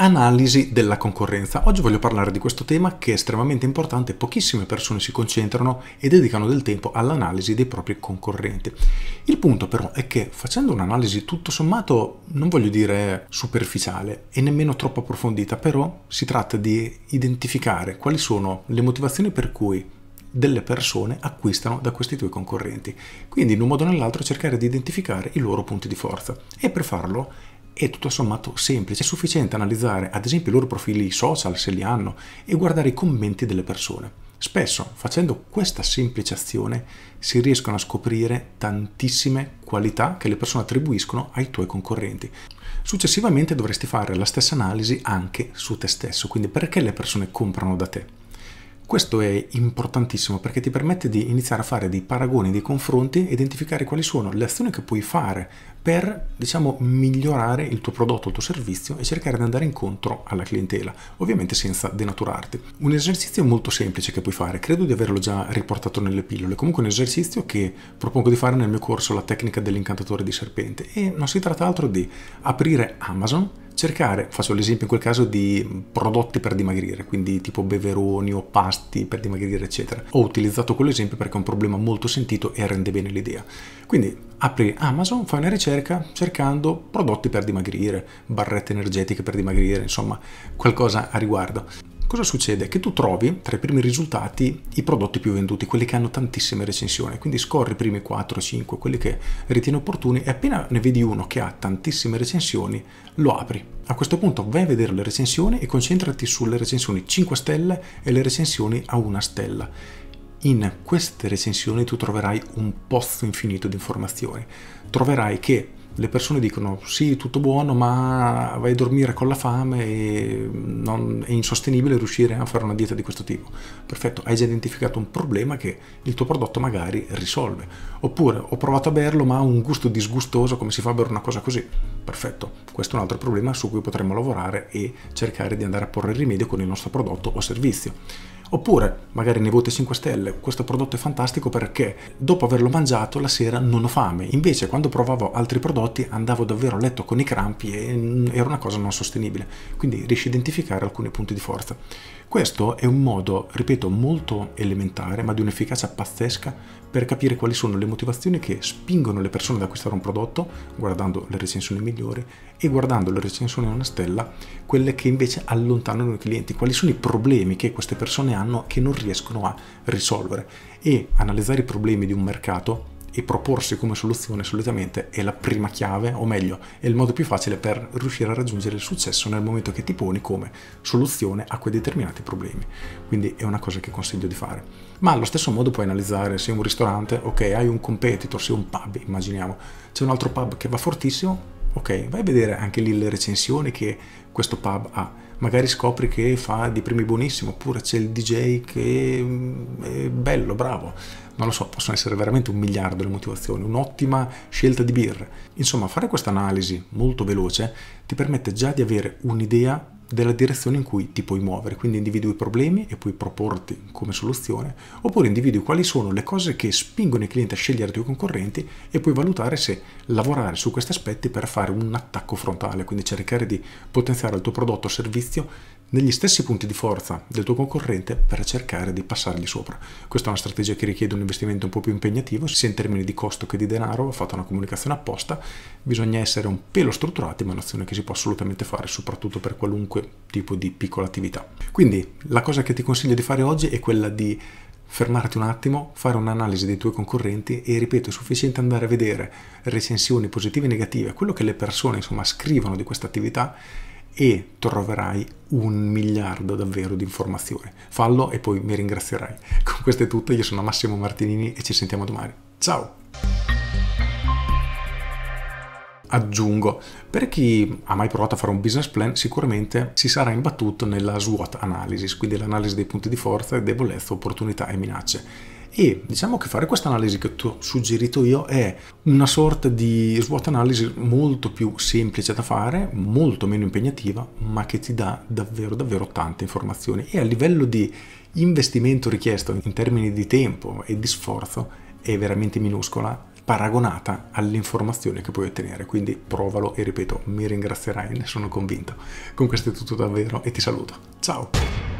Analisi della concorrenza. Oggi voglio parlare di questo tema che è estremamente importante, pochissime persone si concentrano e dedicano del tempo all'analisi dei propri concorrenti. Il punto però è che facendo un'analisi tutto sommato, non voglio dire superficiale e nemmeno troppo approfondita, però si tratta di identificare quali sono le motivazioni per cui delle persone acquistano da questi tuoi concorrenti. Quindi in un modo o nell'altro cercare di identificare i loro punti di forza e per farlo è tutto sommato semplice, è sufficiente analizzare ad esempio i loro profili social se li hanno e guardare i commenti delle persone. Spesso facendo questa semplice azione si riescono a scoprire tantissime qualità che le persone attribuiscono ai tuoi concorrenti. Successivamente dovresti fare la stessa analisi anche su te stesso, quindi perché le persone comprano da te. Questo è importantissimo perché ti permette di iniziare a fare dei paragoni, dei confronti, identificare quali sono le azioni che puoi fare per, diciamo, migliorare il tuo prodotto, il tuo servizio e cercare di andare incontro alla clientela, ovviamente senza denaturarti. Un esercizio molto semplice che puoi fare, credo di averlo già riportato nelle pillole, comunque un esercizio che propongo di fare nel mio corso La tecnica dell'incantatore di serpente e non si tratta altro di aprire Amazon cercare, faccio l'esempio in quel caso di prodotti per dimagrire, quindi tipo beveroni o pasti per dimagrire, eccetera. Ho utilizzato quell'esempio perché è un problema molto sentito e rende bene l'idea. Quindi apri Amazon, fai una ricerca cercando prodotti per dimagrire, barrette energetiche per dimagrire, insomma, qualcosa a riguardo cosa succede? Che tu trovi tra i primi risultati i prodotti più venduti, quelli che hanno tantissime recensioni, quindi scorri i primi 4 5, quelli che ritieni opportuni e appena ne vedi uno che ha tantissime recensioni, lo apri. A questo punto vai a vedere le recensioni e concentrati sulle recensioni 5 stelle e le recensioni a una stella. In queste recensioni tu troverai un pozzo infinito di informazioni. Troverai che le persone dicono sì, tutto buono, ma vai a dormire con la fame e non, è insostenibile riuscire a fare una dieta di questo tipo. Perfetto, hai già identificato un problema che il tuo prodotto magari risolve. Oppure ho provato a berlo ma ha un gusto disgustoso, come si fa a bere una cosa così? Perfetto, questo è un altro problema su cui potremmo lavorare e cercare di andare a porre rimedio con il nostro prodotto o servizio. Oppure magari ne voti 5 stelle, questo prodotto è fantastico perché dopo averlo mangiato la sera non ho fame, invece quando provavo altri prodotti andavo davvero a letto con i crampi e mm, era una cosa non sostenibile. Quindi riesci a identificare alcuni punti di forza. Questo è un modo, ripeto, molto elementare, ma di un'efficacia pazzesca per capire quali sono le motivazioni che spingono le persone ad acquistare un prodotto, guardando le recensioni migliori e guardando le recensioni a una stella, quelle che invece allontanano i clienti, quali sono i problemi che queste persone hanno che non riescono a risolvere. E analizzare i problemi di un mercato e proporsi come soluzione solitamente è la prima chiave, o meglio, è il modo più facile per riuscire a raggiungere il successo nel momento che ti poni come soluzione a quei determinati problemi. Quindi è una cosa che consiglio di fare. Ma allo stesso modo puoi analizzare se un ristorante, ok, hai un competitor, se un pub, immaginiamo, c'è un altro pub che va fortissimo, ok, vai a vedere anche lì le recensioni che questo pub ha magari scopri che fa di primi buonissimo, oppure c'è il DJ che mm, è bello, bravo. Non lo so, possono essere veramente un miliardo le motivazioni, un'ottima scelta di birra. Insomma, fare questa analisi molto veloce ti permette già di avere un'idea della direzione in cui ti puoi muovere, quindi individui i problemi e puoi proporti come soluzione, oppure individui quali sono le cose che spingono i clienti a scegliere i tuoi concorrenti e puoi valutare se lavorare su questi aspetti per fare un attacco frontale, quindi cercare di potenziare il tuo prodotto o servizio negli stessi punti di forza del tuo concorrente per cercare di passargli sopra. Questa è una strategia che richiede un investimento un po' più impegnativo, sia in termini di costo che di denaro, ho fatto una comunicazione apposta, bisogna essere un pelo strutturati, ma è un'azione che si può assolutamente fare, soprattutto per qualunque tipo di piccola attività. Quindi la cosa che ti consiglio di fare oggi è quella di fermarti un attimo, fare un'analisi dei tuoi concorrenti e ripeto, è sufficiente andare a vedere recensioni positive e negative, quello che le persone insomma scrivono di questa attività e troverai un miliardo davvero di informazioni. Fallo e poi mi ringrazierai. Con questo è tutto, io sono Massimo Martinini e ci sentiamo domani. Ciao! aggiungo, per chi ha mai provato a fare un business plan sicuramente si sarà imbattuto nella SWOT analysis, quindi l'analisi dei punti di forza, debolezza, opportunità e minacce. E diciamo che fare questa analisi che ti ho suggerito io è una sorta di SWOT analisi molto più semplice da fare, molto meno impegnativa, ma che ti dà davvero davvero tante informazioni e a livello di investimento richiesto in termini di tempo e di sforzo è veramente minuscola paragonata all'informazione che puoi ottenere. Quindi provalo e ripeto, mi ringrazierai, ne sono convinto. Con questo è tutto davvero e ti saluto. Ciao!